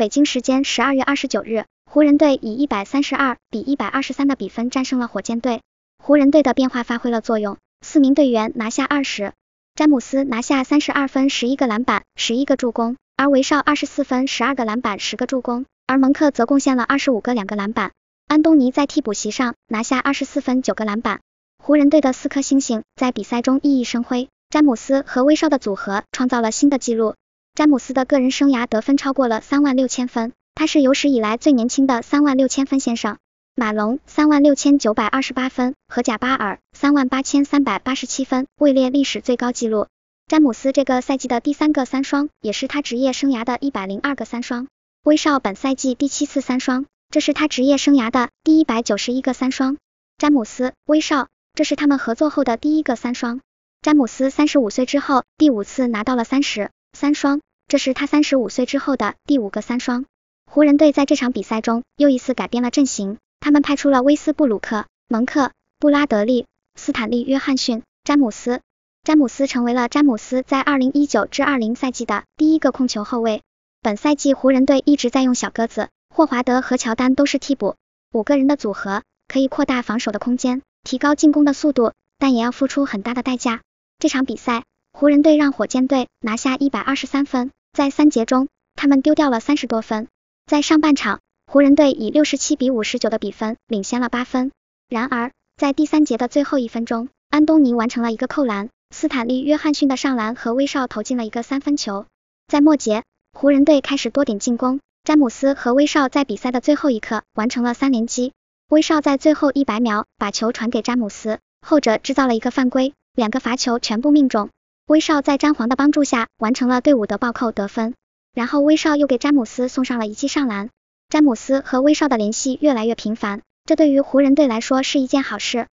北京时间十二月二十九日，湖人队以一百三十二比一百二十三的比分战胜了火箭队。湖人队的变化发挥了作用，四名队员拿下二十，詹姆斯拿下三十二分、十一个篮板、十一个助攻，而韦少二十四分、十二个篮板、十个助攻，而蒙克则贡献了二十五个两个篮板。安东尼在替补席上拿下二十四分、九个篮板。湖人队的四颗星星在比赛中熠熠生辉，詹姆斯和威少的组合创造了新的纪录。詹姆斯的个人生涯得分超过了三万六千分，他是有史以来最年轻的三万六千分先生。马龙三万六千九百二十八分和贾巴尔三万八千三百八十七分位列历史最高纪录。詹姆斯这个赛季的第三个三双，也是他职业生涯的一百零二个三双。威少本赛季第七次三双，这是他职业生涯的第一百九十一个三双。詹姆斯、威少，这是他们合作后的第一个三双。詹姆斯三十五岁之后第五次拿到了三十。三双，这是他三十五岁之后的第五个三双。湖人队在这场比赛中又一次改变了阵型，他们派出了威斯布鲁克、蒙克、布拉德利、斯坦利、约翰逊、詹姆斯。詹姆斯成为了詹姆斯在二零一九至二零赛季的第一个控球后卫。本赛季湖人队一直在用小个子，霍华德和乔丹都是替补，五个人的组合可以扩大防守的空间，提高进攻的速度，但也要付出很大的代价。这场比赛。湖人队让火箭队拿下一百二十三分，在三节中，他们丢掉了三十多分。在上半场，湖人队以六十七比五十九的比分领先了八分。然而，在第三节的最后一分钟，安东尼完成了一个扣篮，斯坦利·约翰逊的上篮和威少投进了一个三分球。在末节，湖人队开始多点进攻，詹姆斯和威少在比赛的最后一刻完成了三连击。威少在最后一百秒把球传给詹姆斯，后者制造了一个犯规，两个罚球全部命中。威少在詹皇的帮助下完成了对伍德的暴扣得分，然后威少又给詹姆斯送上了一记上篮。詹姆斯和威少的联系越来越频繁，这对于湖人队来说是一件好事。